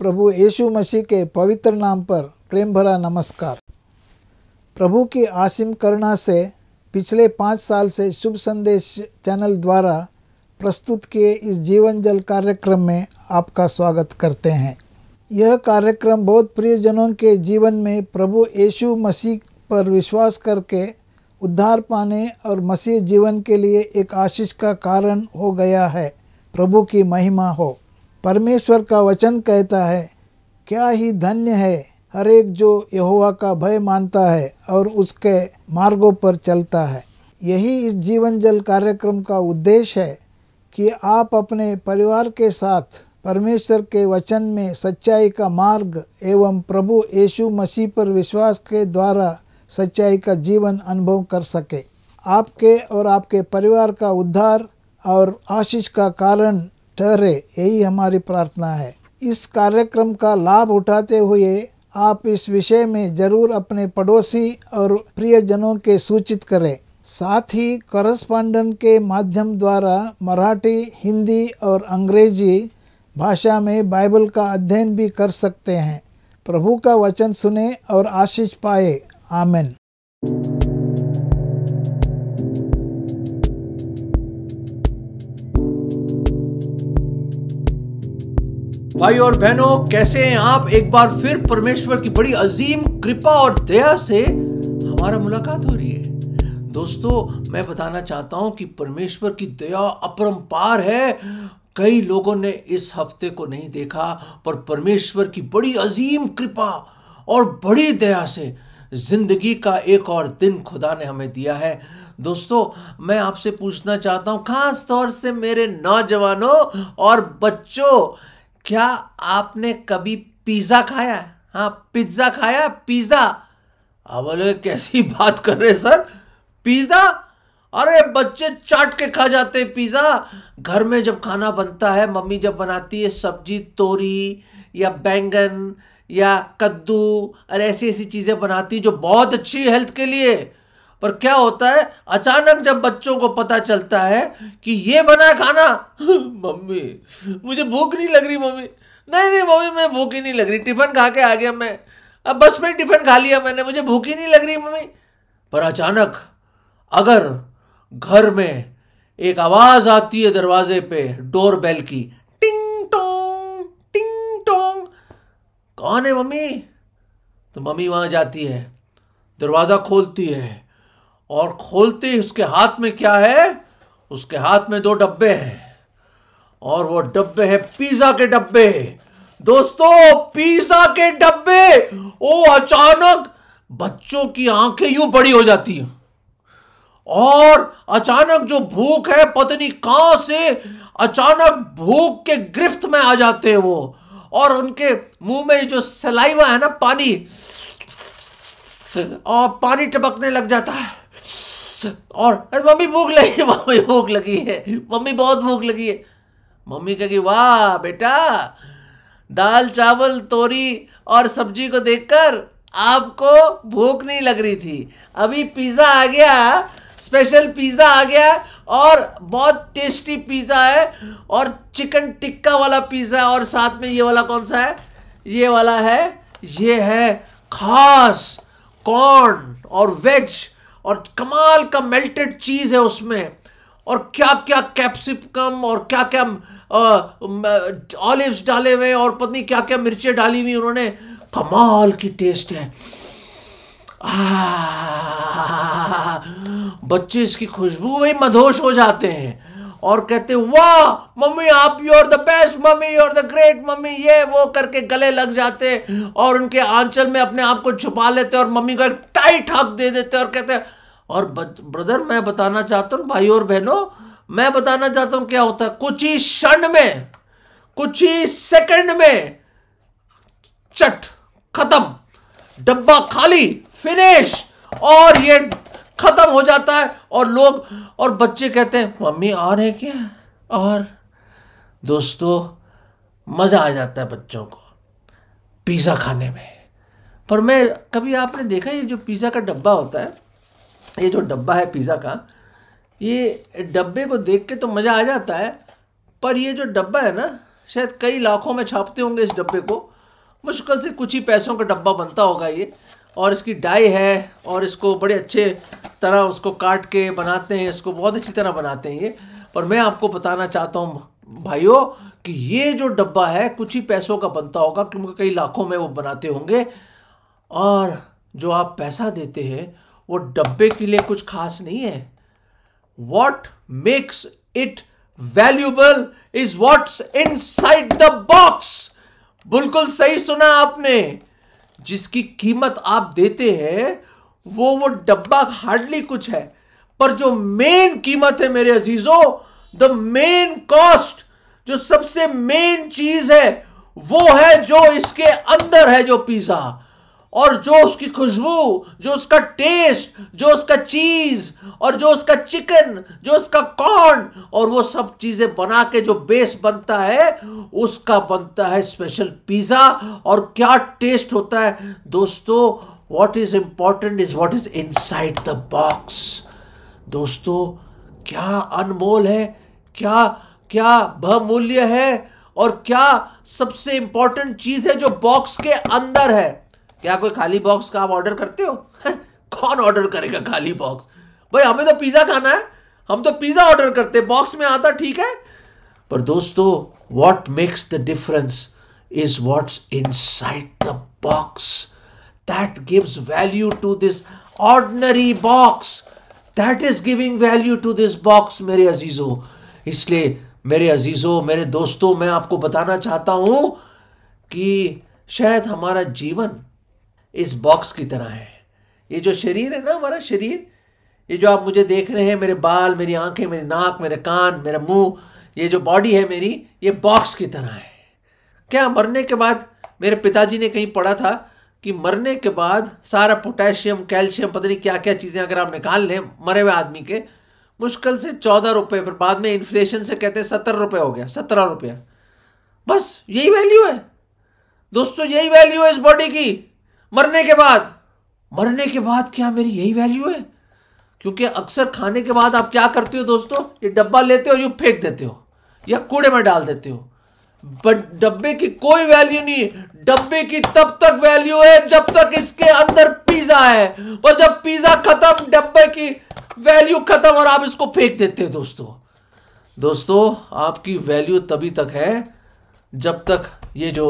प्रभु यीशु मसीह के पवित्र नाम पर प्रेम भरा नमस्कार प्रभु की आसिम करुणा से पिछले पाँच साल से शुभ संदेश चैनल द्वारा प्रस्तुत किए इस जीवन जल कार्यक्रम में आपका स्वागत करते हैं यह कार्यक्रम बहुत प्रियजनों के जीवन में प्रभु यीशु मसीह पर विश्वास करके उद्धार पाने और मसीह जीवन के लिए एक आशीष का कारण हो गया है प्रभु की महिमा हो परमेश्वर का वचन कहता है क्या ही धन्य है हर एक जो यहोवा का भय मानता है और उसके मार्गों पर चलता है यही इस जीवन जल कार्यक्रम का उद्देश्य है कि आप अपने परिवार के साथ परमेश्वर के वचन में सच्चाई का मार्ग एवं प्रभु यीशु मसीह पर विश्वास के द्वारा सच्चाई का जीवन अनुभव कर सके आपके और आपके परिवार का उद्धार और आशीष का कारण ठहरे यही हमारी प्रार्थना है इस कार्यक्रम का लाभ उठाते हुए आप इस विषय में जरूर अपने पड़ोसी और प्रियजनों के सूचित करें साथ ही करस्पांडन के माध्यम द्वारा मराठी हिंदी और अंग्रेजी भाषा में बाइबल का अध्ययन भी कर सकते हैं प्रभु का वचन सुने और आशीष पाए आमेन भाई और बहनों कैसे हैं आप एक बार फिर परमेश्वर की बड़ी अजीम कृपा और दया से हमारा मुलाकात हो रही है दोस्तों मैं बताना चाहता हूं कि परमेश्वर की दया अपरंपार है कई लोगों ने इस हफ्ते को नहीं देखा पर परमेश्वर की बड़ी अजीम कृपा और बड़ी दया से जिंदगी का एक और दिन खुदा ने हमें दिया है दोस्तों मैं आपसे पूछना चाहता हूँ खास तौर से मेरे नौजवानों और बच्चों क्या आपने कभी पिज़्ज़ा खाया है हाँ पिज्ज़ा खाया पिज़्ज़ा अब बोले कैसी बात कर रहे सर पिज़्ज़ा अरे बच्चे चाट के खा जाते हैं पिज़्ज़ा घर में जब खाना बनता है मम्मी जब बनाती है सब्जी तोरी या बैंगन या कद्दू अरे ऐसी ऐसी चीज़ें बनाती जो बहुत अच्छी हेल्थ के लिए पर क्या होता है अचानक जब बच्चों को पता चलता है कि ये बना खाना मम्मी मुझे भूख नहीं लग रही मम्मी नहीं नहीं मम्मी मैं भूख ही नहीं लग रही टिफ़िन खा के आ गया मैं अब बस में टिफ़िन खा लिया मैंने मुझे भूख ही नहीं लग रही मम्मी पर अचानक अगर घर में एक आवाज़ आती है दरवाजे पे डोर बेल की टिंग टोंग टिंग टोंग कौन है मम्मी तो मम्मी वहां जाती है दरवाज़ा खोलती है और खोलते ही उसके हाथ में क्या है उसके हाथ में दो डब्बे हैं और वो डब्बे हैं पिज्जा के डब्बे दोस्तों पिज्जा के डब्बे ओ अचानक बच्चों की आंखें यूं बड़ी हो जाती हैं और अचानक जो भूख है पत्नी कहां से अचानक भूख के गिरफ्त में आ जाते हैं वो और उनके मुंह में जो सलाइवा है ना पानी और पानी टपकने लग जाता है और अरे मम्मी भूख लगी मम्मी भूख लगी है मम्मी बहुत भूख लगी है मम्मी कहेगी वाह बेटा दाल चावल तोरी और सब्जी को देखकर आपको भूख नहीं लग रही थी अभी पिज़्ज़ा आ गया स्पेशल पिज़्ज़ा आ गया और बहुत टेस्टी पिज़्ज़ा है और चिकन टिक्का वाला पिज़्ज़ा और साथ में ये वाला कौन सा है ये वाला है ये है खास कॉर्न और वेज और कमाल का मेल्टेड चीज़ है उसमें और क्या क्या कैप्सिकम और क्या क्या ऑलिव्स डाले हुए और पत्नी क्या क्या मिर्चें डाली हुई उन्होंने कमाल की टेस्ट है आ, बच्चे इसकी खुशबू में मधोश हो जाते हैं और कहते वाह मम्मी आप you are the best mummy you are the great mummy ये वो करके गले लग जाते और उनके आंचल में अपने आप को छुपा लेते और मम्मी को एक टाइट हक दे देते और कहते और ब्रदर मैं बताना चाहता हूँ भाई और बहनों मैं बताना चाहता हूँ क्या होता है कुछ ही क्षण में कुछ ही सेकंड में चट खत्म डब्बा खाली फिनिश और ये ख़त्म हो जाता है और लोग और बच्चे कहते हैं मम्मी और रहे क्या और दोस्तों मज़ा आ जाता है बच्चों को पिज़्ज़ा खाने में पर मैं कभी आपने देखा ये जो पिज़्ज़ा का डब्बा होता है ये जो डब्बा है पिज़्ज़ा का ये डब्बे को देख के तो मज़ा आ जाता है पर ये जो डब्बा है ना शायद कई लाखों में छापते होंगे इस डब्बे को मुश्किल से कुछ ही पैसों का डब्बा बनता होगा ये और इसकी डाई है और इसको बड़े अच्छे तरह उसको काट के बनाते हैं इसको बहुत अच्छी तरह बनाते हैं ये पर मैं आपको बताना चाहता हूँ भाइयों कि ये जो डब्बा है कुछ ही पैसों का बनता होगा क्योंकि कई लाखों में वो बनाते होंगे और जो आप पैसा देते हैं वो डब्बे के लिए कुछ खास नहीं है what makes it valuable is what's inside the box बिल्कुल सही सुना आपने जिसकी कीमत आप देते हैं वो वो डब्बा हार्डली कुछ है पर जो मेन कीमत है मेरे अजीजों द मेन कॉस्ट जो सबसे मेन चीज है वो है जो इसके अंदर है जो पिज्जा और जो उसकी खुशबू जो उसका टेस्ट जो उसका चीज और जो उसका चिकन जो उसका कॉर्न और वो सब चीजें बना के जो बेस बनता है उसका बनता है स्पेशल पिज्जा और क्या टेस्ट होता है दोस्तों what is is is what is inside the box दोस्तों क्या अनमोल है क्या क्या बहुमूल्य है और क्या सबसे इंपॉर्टेंट चीज है जो बॉक्स के अंदर है क्या कोई खाली बॉक्स का आप ऑर्डर करते हो कौन ऑर्डर करेगा खाली बॉक्स भाई हमें तो पिज्जा खाना है हम तो पिज्जा ऑर्डर करते बॉक्स में आता ठीक है पर दोस्तों what makes the difference is what's inside the box that gives value to this ordinary box that is giving value to this box मेरे अजीजों इसलिए मेरे अजीजों मेरे दोस्तों मैं आपको बताना चाहता हूं कि शायद हमारा जीवन इस बॉक्स की तरह है ये जो शरीर है ना हमारा शरीर ये जो आप मुझे देख रहे हैं मेरे बाल मेरी आंखें मेरी नाक मेरे कान मेरा मुंह ये जो बॉडी है मेरी ये बॉक्स की तरह है क्या मरने के बाद मेरे पिताजी ने कहीं पढ़ा था कि मरने के बाद सारा पोटेशियम कैल्शियम पता नहीं क्या क्या चीज़ें अगर आप निकाल लें मरे हुए आदमी के मुश्किल से चौदह रुपये पर बाद में इन्फ्लेशन से कहते हैं सत्तर रुपये हो गया सत्रह रुपये बस यही वैल्यू है दोस्तों यही वैल्यू है इस बॉडी की मरने के बाद मरने के बाद क्या मेरी यही वैल्यू है क्योंकि अक्सर खाने के बाद आप क्या करते हो दोस्तों ये डब्बा लेते हो यू फेंक देते हो या कूड़े में डाल देते हो बट डब्बे की कोई वैल्यू नहीं डब्बे की तब तक वैल्यू है जब तक इसके अंदर पिज्जा है और जब पिज्जा खत्म डब्बे की वैल्यू खत्म और आप इसको फेंक देते हैं दोस्तों दोस्तों आपकी वैल्यू तभी तक है जब तक ये जो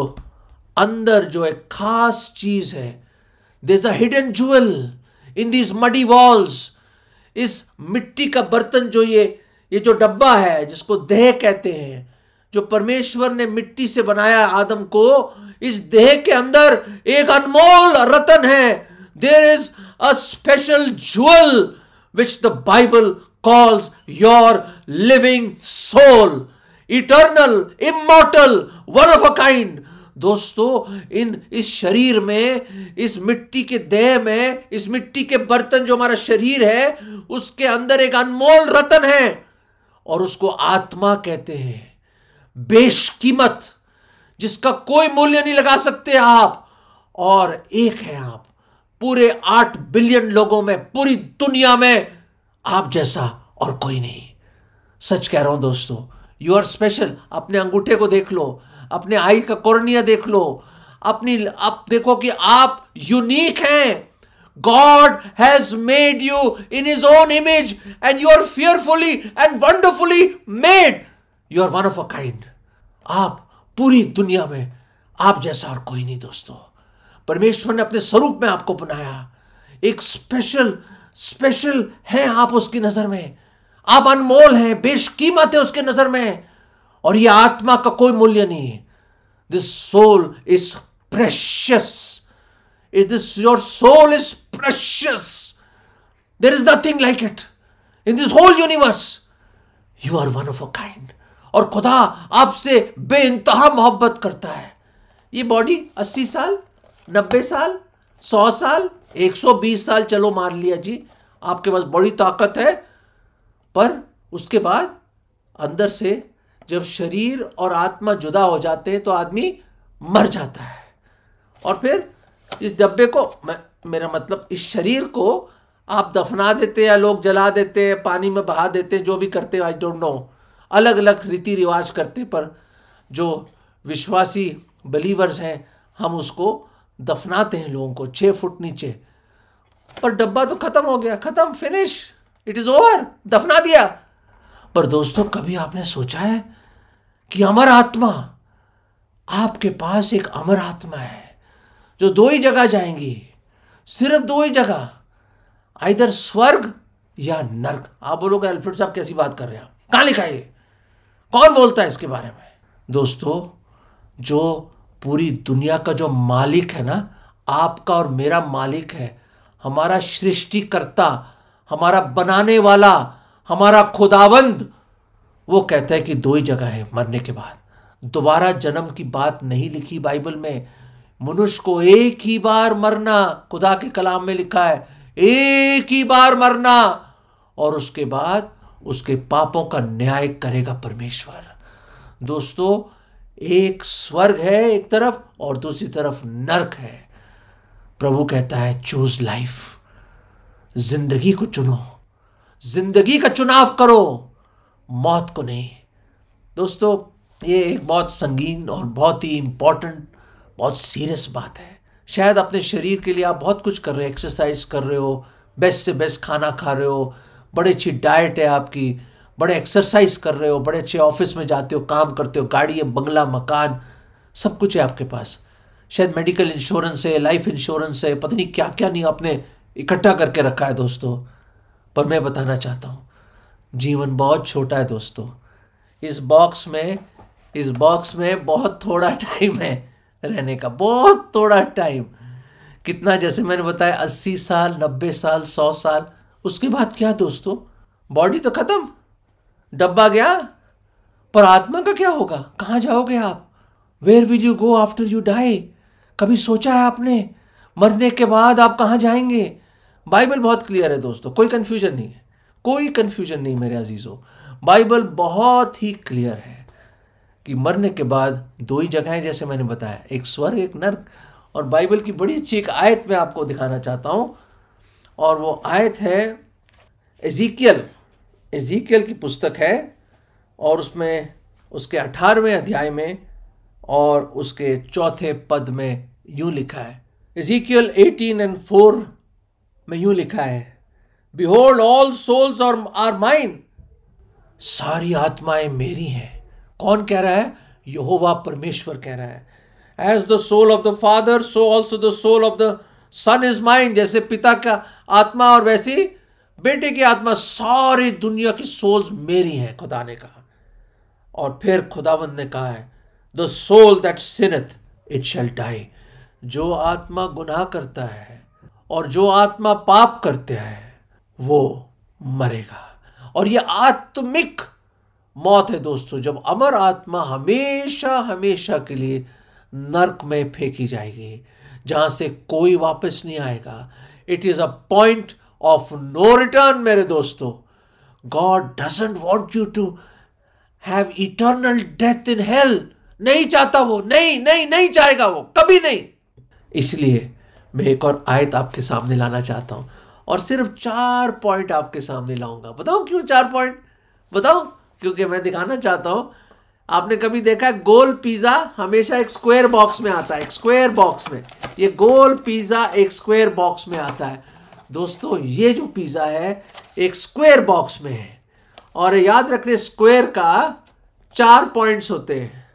अंदर जो एक खास चीज है there a hidden jewel in these muddy walls इस मिट्टी का बर्तन जो ये ये जो डब्बा है जिसको देह कहते हैं जो परमेश्वर ने मिट्टी से बनाया आदम को इस देह के अंदर एक अनमोल रतन है there is a special jewel which the Bible calls your living soul eternal immortal one of a kind दोस्तों इन इस शरीर में इस मिट्टी के देह में इस मिट्टी के बर्तन जो हमारा शरीर है उसके अंदर एक अनमोल रतन है और उसको आत्मा कहते हैं बेशकीमत जिसका कोई मूल्य नहीं लगा सकते आप और एक है आप पूरे आठ बिलियन लोगों में पूरी दुनिया में आप जैसा और कोई नहीं सच कह रहा हूं दोस्तों यू आर स्पेशल अपने अंगूठे को देख लो अपने आई का कॉर्निया देख लो अपनी आप देखो कि आप यूनिक हैं God has made you in his own image and you are fearfully and wonderfully made you are one of a kind आप पूरी दुनिया में आप जैसा और कोई नहीं दोस्तों परमेश्वर ने अपने स्वरूप में आपको बनाया एक स्पेशल स्पेशल है आप उसकी नज़र में आप अनमोल हैं बेशकीमत है उसके नज़र में और ये आत्मा का कोई मूल्य नहीं है this soul is precious it is your soul is precious there is nothing like it in this whole universe you are one of a kind और खुदा आपसे बे इंतहा मोहब्बत करता है ये बॉडी अस्सी साल नब्बे साल सौ साल एक सौ बीस साल चलो मान लिया जी आपके पास बड़ी ताकत है पर उसके बाद अंदर से जब शरीर और आत्मा जुदा हो जाते हैं तो आदमी मर जाता है और फिर इस डब्बे को मेरा मतलब इस शरीर को आप दफना देते हैं या लोग जला देते हैं पानी में बहा देते हैं जो भी करते हैं आई डोंट नो अलग अलग रीति रिवाज करते पर जो विश्वासी बिलीवर्स हैं हम उसको दफनाते हैं लोगों को छः फुट नीचे पर डब्बा तो ख़त्म हो गया ख़त्म फिनिश इट इज़ ओवर दफना दिया पर दोस्तों कभी आपने सोचा है कि अमर आत्मा आपके पास एक अमर आत्मा है जो दो ही जगह जाएंगी सिर्फ दो ही जगह इधर स्वर्ग या नर्क आप बोलोगे अल्फ्रेड साहब कैसी बात कर रहे हैं कहाँ लिखा है कौन बोलता है इसके बारे में दोस्तों जो पूरी दुनिया का जो मालिक है ना आपका और मेरा मालिक है हमारा सृष्टिकर्ता हमारा बनाने वाला हमारा खुदावंद वो कहता है कि दो ही जगह है मरने के बाद दोबारा जन्म की बात नहीं लिखी बाइबल में मनुष्य को एक ही बार मरना खुदा के कलाम में लिखा है एक ही बार मरना और उसके बाद उसके पापों का न्याय करेगा परमेश्वर दोस्तों एक स्वर्ग है एक तरफ और दूसरी तरफ नरक है प्रभु कहता है चूज लाइफ जिंदगी को चुनो जिंदगी का चुनाव करो मौत को नहीं दोस्तों ये एक बहुत संगीन और बहुत ही इम्पॉर्टेंट बहुत सीरियस बात है शायद अपने शरीर के लिए आप बहुत कुछ कर रहे हो एक्सरसाइज कर रहे हो बेस्ट से बेस्ट खाना खा रहे हो बड़ी अच्छी डाइट है आपकी बड़े एक्सरसाइज कर रहे हो बड़े अच्छे ऑफिस में जाते हो काम करते हो गाड़ी है बंगला मकान सब कुछ है आपके पास शायद मेडिकल इंश्योरेंस है लाइफ इंश्योरेंस है पता नहीं क्या क्या नहीं आपने इकट्ठा करके रखा है दोस्तों पर मैं बताना चाहता हूँ जीवन बहुत छोटा है दोस्तों इस बॉक्स में इस बॉक्स में बहुत थोड़ा टाइम है रहने का बहुत थोड़ा टाइम कितना जैसे मैंने बताया अस्सी साल नब्बे साल सौ साल उसके बाद क्या दोस्तों बॉडी तो ख़त्म डब्बा गया पर आत्मा का क्या होगा कहाँ जाओगे आप where will you go after you die कभी सोचा है आपने मरने के बाद आप कहाँ जाएंगे बाइबल बहुत क्लियर है दोस्तों कोई कन्फ्यूजन नहीं है कोई कन्फ्यूजन नहीं मेरे अजीज़ों बाइबल बहुत ही क्लियर है कि मरने के बाद दो ही जगहें जैसे मैंने बताया एक स्वर्ग एक नर्क और बाइबल की बड़ी अच्छी एक आयत में आपको दिखाना चाहता हूँ और वो आयत है एजिकल एजिकल की पुस्तक है और उसमें उसके अठारहवें अध्याय में और उसके चौथे पद में यूँ लिखा है एजीकियल एटीन एंड फोर में यूँ लिखा है बिहोल्ड ऑल सोल्स और आर माइन सारी आत्माएं मेरी हैं कौन कह रहा है यहोवा परमेश्वर कह रहा है as the soul of the father so also the soul of the son is mine जैसे पिता का आत्मा और वैसी बेटे की आत्मा सारी दुनिया की सोल्स मेरी हैं खुदा ने कहा और फिर खुदावंद ने कहा है the soul that sinneth it shall die जो आत्मा गुनाह करता है और जो आत्मा पाप करते हैं वो मरेगा और ये आत्मिक मौत है दोस्तों जब अमर आत्मा हमेशा हमेशा के लिए नरक में फेंकी जाएगी जहां से कोई वापस नहीं आएगा it is a point of no return मेरे दोस्तों God doesn't want you to have eternal death in hell नहीं चाहता वो नहीं नहीं नहीं चाहेगा वो कभी नहीं इसलिए मैं एक और आयत आपके सामने लाना चाहता हूं और सिर्फ चार पॉइंट आपके सामने लाऊंगा बताओ क्यों चार पॉइंट बताओ क्योंकि मैं दिखाना चाहता हूं आपने कभी देखा है गोल पिज़्ज़ा हमेशा एक स्क्वायर बॉक्स में आता है एक स्क्वायर बॉक्स में ये गोल पिज़्ज़ा एक स्क्वायर बॉक्स में आता है दोस्तों ये जो पिज़्ज़ा है एक स्क्वायर बॉक्स में है और याद रखने स्क्वायर का चार पॉइंट्स होते हैं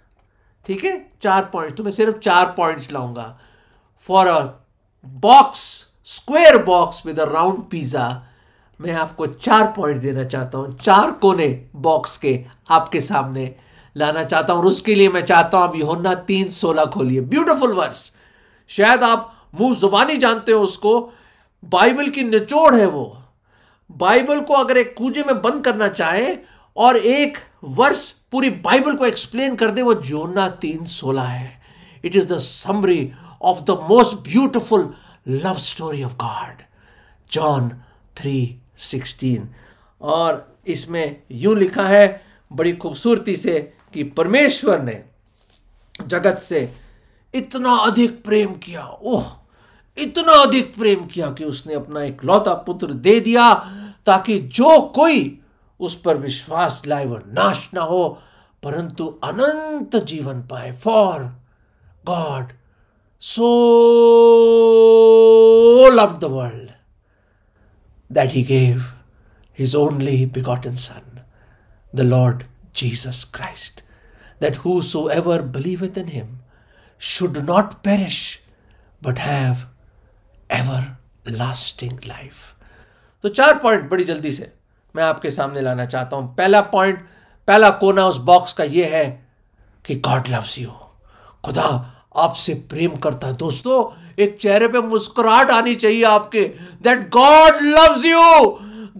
ठीक है चार पॉइंट्स तो मैं सिर्फ चार पॉइंट्स लाऊंगा for a box square box with a round pizza मैं आपको चार पॉइंट देना चाहता हूं चार कोने बॉक्स के आपके सामने लाना चाहता हूं और उसके लिए मैं चाहता हूं अब योना तीन सोलह खोलिए ब्यूटिफुल वर्स शायद आप मुंह जुबानी जानते हो उसको बाइबल की निचोड़ है वो बाइबल को अगर एक कूजे में बंद करना चाहे और एक वर्ष पूरी बाइबल को एक्सप्लेन कर दे वो जोना तीन सोलह है it is the summary of the most beautiful love story of God John three sixteen और इसमें यूं लिखा है बड़ी खूबसूरती से कि परमेश्वर ने जगत से इतना अधिक प्रेम किया ओह इतना अधिक प्रेम किया कि उसने अपना इकलौता पुत्र दे दिया ताकि जो कोई उस पर विश्वास लाए वह नाश ना हो परंतु अनंत जीवन पाए for God so love the world that he gave his only begotten son the Lord Jesus Christ that who so ever believeth in him should not perish but have everlasting life तो चार point बड़ी जल्दी से मैं आपके सामने लाना चाहता हूं पहला पॉइंट पहला कोना उस बॉक्स का यह है कि गॉड लव्स यू खुदा आपसे प्रेम करता है दोस्तों एक चेहरे पे मुस्कुराहट आनी चाहिए आपके दैट गॉड लव्स यू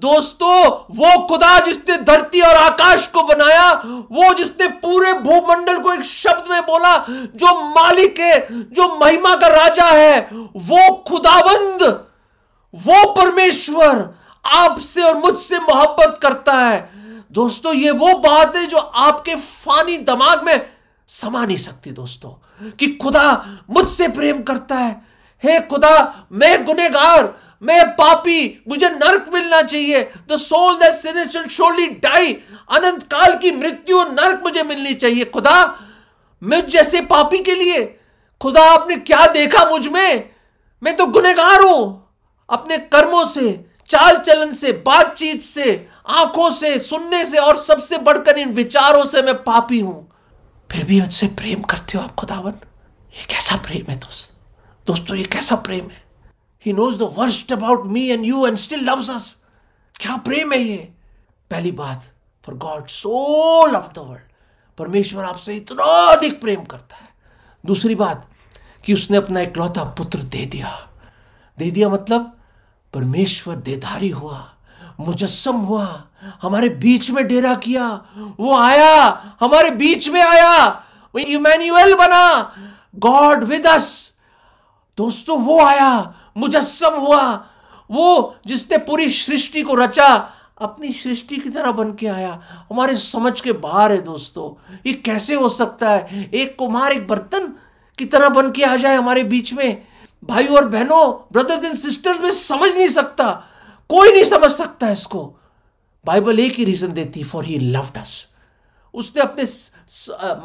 दोस्तों वो खुदा जिसने धरती और आकाश को बनाया वो जिसने पूरे भूमंडल को एक शब्द में बोला जो मालिक है जो महिमा का राजा है वो खुदावंद वो परमेश्वर आपसे और मुझसे मोहब्बत करता है दोस्तों ये वो बात है जो आपके फानी दिमाग में समा नहीं सकती दोस्तों कि खुदा मुझसे प्रेम करता है हे खुदा मैं गुनेगार मैं पापी मुझे नरक मिलना चाहिए द सोल दोली डाई अनंत काल की मृत्यु और नरक मुझे मिलनी चाहिए खुदा मैं जैसे पापी के लिए खुदा आपने क्या देखा मुझ में मैं तो गुनेगार हूं अपने कर्मों से चाल चलन से बातचीत से आंखों से सुनने से और सबसे बढ़कर इन विचारों से मैं पापी हूं फिर भी मुझसे प्रेम करते हो आप खुदावन ये कैसा प्रेम है दोस्त दोस्तों ये कैसा प्रेम है he knows the worst about me and you and still loves us क्या प्रेम है ये पहली बात for God so love the world परमेश्वर आपसे इतना अधिक प्रेम करता है दूसरी बात कि उसने अपना इकलौता पुत्र दे दिया दे दिया मतलब परमेश्वर देधारी हुआ मुजस्सम हुआ हमारे बीच में डेरा किया वो आया हमारे बीच में आया वो इमैन्युअल बना गॉड विद अस दोस्तों वो आया मुजस्म हुआ वो जिसने पूरी सृष्टि को रचा अपनी सृष्टि की तरह बन के आया हमारे समझ के बाहर है दोस्तों ये कैसे हो सकता है एक कुमार एक बर्तन की तरह बन के आ जाए हमारे बीच में भाई और बहनों ब्रदर्स एंड सिस्टर्स में समझ नहीं सकता कोई नहीं समझ सकता इसको बाइबल एक ही रीजन देती फॉर ही लव्ड अस उसने अपने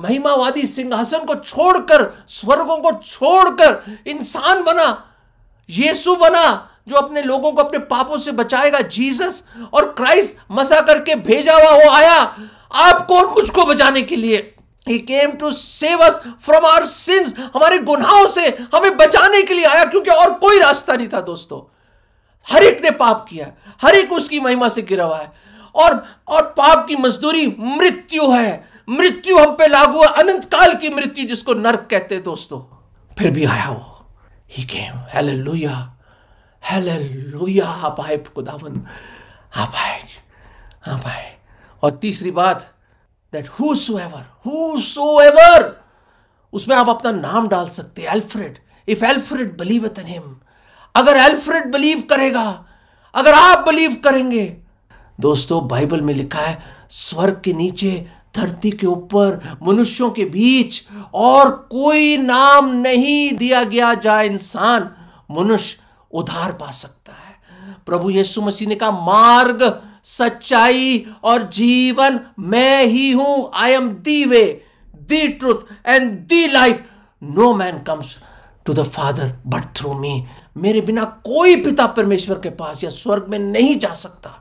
महिमावादी सिंहासन को छोड़कर स्वर्गों को छोड़कर इंसान बना यीशु बना जो अपने लोगों को अपने पापों से बचाएगा जीसस और क्राइस्ट मसा करके भेजा हुआ वो आया आपको और मुझको बचाने के लिए He came to save us from our sins. हमारे गुनाहों से हमें बचाने के लिए आया क्योंकि और कोई रास्ता नहीं था दोस्तों हर एक ने पाप किया हर एक उसकी महिमा से गिरा हुआ है और और पाप की मजदूरी मृत्यु है मृत्यु हम पे लागू है अनंत काल की मृत्यु जिसको नर्क कहते हैं दोस्तों फिर भी आया वो ही केम Hallelujah. Hallelujah. आप आए खुदावन आप आए आप आए और तीसरी बात that who so ever who so ever उसमें आप अपना नाम डाल सकते हैं Alfred if Alfred believe in him अगर एल्फ्रेड बिलीव करेगा अगर आप बिलीव करेंगे दोस्तों बाइबल में लिखा है स्वर्ग के नीचे धरती के ऊपर मनुष्यों के बीच और कोई नाम नहीं दिया गया जहां इंसान मनुष्य उधार पा सकता है प्रभु यीशु मसीह ने कहा मार्ग सच्चाई और जीवन मैं ही हूं I am the way the truth and the life no man comes to the father but through me मेरे बिना कोई पिता परमेश्वर के पास या स्वर्ग में नहीं जा सकता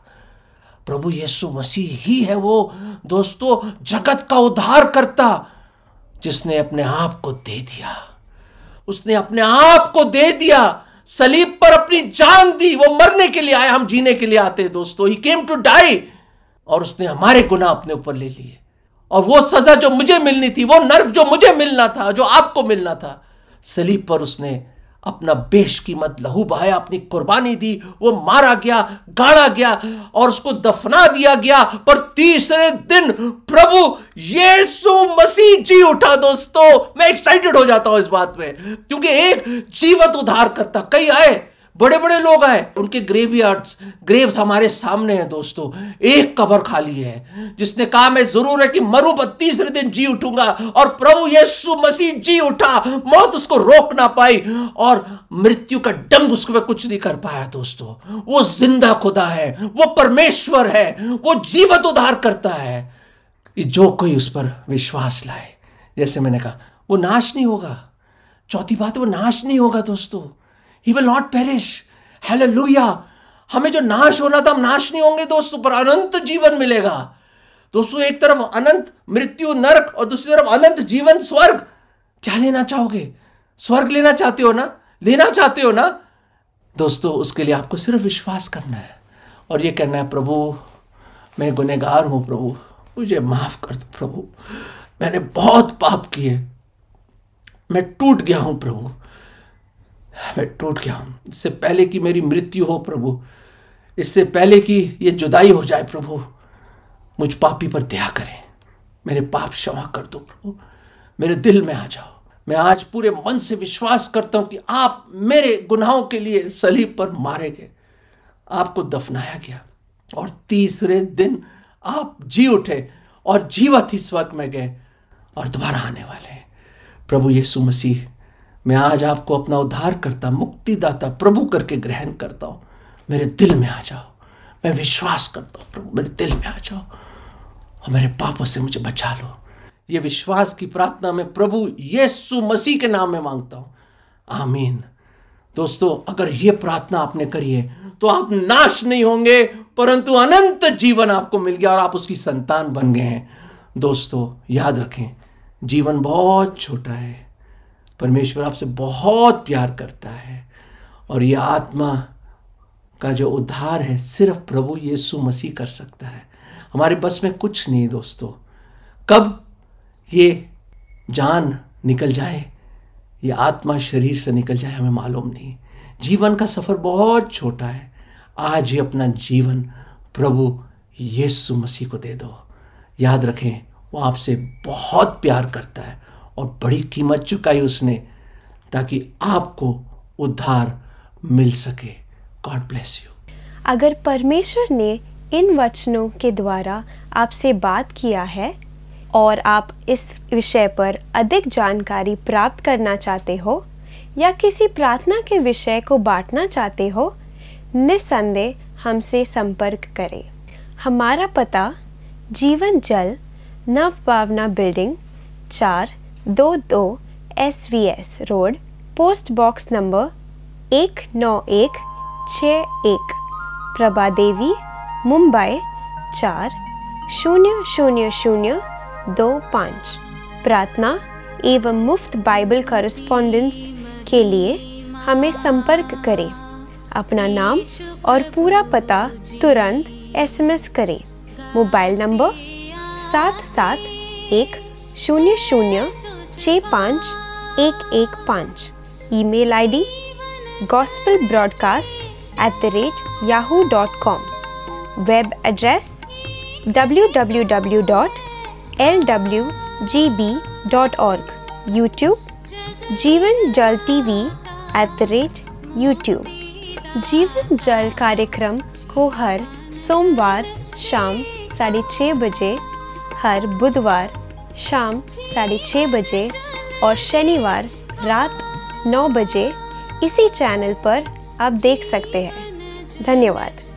प्रभु यीशु मसीह ही है वो दोस्तों जगत का उद्धार करता जिसने अपने आप को दे दिया उसने अपने आप को दे दिया सलीब पर अपनी जान दी वो मरने के लिए आया हम जीने के लिए आते हैं दोस्तों ही केम टू डाई और उसने हमारे गुना अपने ऊपर ले लिए और वो सजा जो मुझे मिलनी थी वो नर्क जो मुझे मिलना था जो आपको मिलना था सलीब पर उसने अपना बेशकीमत लहू बहाया अपनी कुर्बानी दी वो मारा गया गाड़ा गया और उसको दफना दिया गया पर तीसरे दिन प्रभु यीशु मसीह जी उठा दोस्तों मैं एक्साइटेड हो जाता हूं इस बात में क्योंकि एक जीवत उधार करता कई आए बड़े बड़े लोग आए उनके ग्रेव ग्रेव्स हमारे सामने हैं दोस्तों एक कबर खाली है जिसने कहा मैं जरूर है कि मरू पर तीसरे दिन जी उठूंगा और प्रभु यीशु मसीह जी उठा मौत उसको रोक ना पाई और मृत्यु का डंग उसको पे कुछ नहीं कर पाया दोस्तों वो जिंदा खुदा है वो परमेश्वर है वो जीवत उद्धार करता है कि जो कोई उस पर विश्वास लाए जैसे मैंने कहा वो नाश नहीं होगा चौथी बात वो नाश नहीं होगा दोस्तों ही विल नॉट पेरिश लुहिया हमें जो नाश होना था हम नाश नहीं होंगे दोस्तों पर अनंत जीवन मिलेगा दोस्तों एक तरफ अनंत मृत्यु नरक और दूसरी तरफ अनंत जीवन स्वर्ग क्या लेना चाहोगे स्वर्ग लेना चाहते हो ना लेना चाहते हो ना दोस्तों उसके लिए आपको सिर्फ विश्वास करना है और ये कहना है प्रभु मैं गुनहगार हूं प्रभु मुझे माफ़ कर दो प्रभु मैंने बहुत पाप किए मैं टूट गया हूं प्रभु मैं टूट गया हूँ इससे पहले कि मेरी मृत्यु हो प्रभु इससे पहले कि ये जुदाई हो जाए प्रभु मुझ पापी पर दया करें मेरे पाप क्षमा कर दो प्रभु मेरे दिल में आ जाओ मैं आज पूरे मन से विश्वास करता हूँ कि आप मेरे गुनाहों के लिए सलीब पर मारे गए आपको दफनाया गया और तीसरे दिन आप जी उठे और जीवत ही स्वर्ग में गए और दोबारा आने वाले हैं प्रभु यीशु मसीह मैं आज आपको अपना उद्धार करता मुक्तिदाता प्रभु करके ग्रहण करता हूँ मेरे दिल में आ जाओ मैं विश्वास करता हूँ प्रभु मेरे दिल में आ जाओ और मेरे पापों से मुझे बचा लो ये विश्वास की प्रार्थना मैं प्रभु यीशु मसीह के नाम में मांगता हूँ आमीन दोस्तों अगर ये प्रार्थना आपने करी है तो आप नाश नहीं होंगे परंतु अनंत जीवन आपको मिल गया और आप उसकी संतान बन गए हैं दोस्तों याद रखें जीवन बहुत छोटा है परमेश्वर आपसे बहुत प्यार करता है और यह आत्मा का जो उद्धार है सिर्फ प्रभु यीशु मसीह कर सकता है हमारे बस में कुछ नहीं दोस्तों कब ये जान निकल जाए ये आत्मा शरीर से निकल जाए हमें मालूम नहीं जीवन का सफ़र बहुत छोटा है आज ही अपना जीवन प्रभु यीशु मसीह को दे दो याद रखें वो आपसे बहुत प्यार करता है और बड़ी कीमत चुकाई उसने ताकि आपको उद्धार मिल सके गॉड ब्लेस यू अगर परमेश्वर ने इन वचनों के द्वारा आपसे बात किया है और आप इस विषय पर अधिक जानकारी प्राप्त करना चाहते हो या किसी प्रार्थना के विषय को बांटना चाहते हो निसंदेह हमसे संपर्क करें हमारा पता जीवन जल नव पावना बिल्डिंग चार दो दो S V S road post box number एक नौ एक छः एक प्रभा देवी मुंबई चार शून्य शून्य शून्य दो पाँच प्रार्थना एवं मुफ्त बाइबल कॉरस्पॉन्डेंस के लिए हमें संपर्क करें अपना नाम और पूरा पता तुरंत एसएमएस करें मोबाइल नंबर सात सात एक शून्य शून्य छः पाँच एक एक पाँच email the gospel broadcast at the rate Yahoo dot com web address W W W dot L W G B dot org YouTube Jeevan Jal T V at the rate YouTube Jeevan Jal कार्यक्रम को हर सोमवार शाम साढ़े छः बजे हर बुधवार शाम साढ़े छः बजे और शनिवार रात नौ बजे इसी चैनल पर आप देख सकते हैं धन्यवाद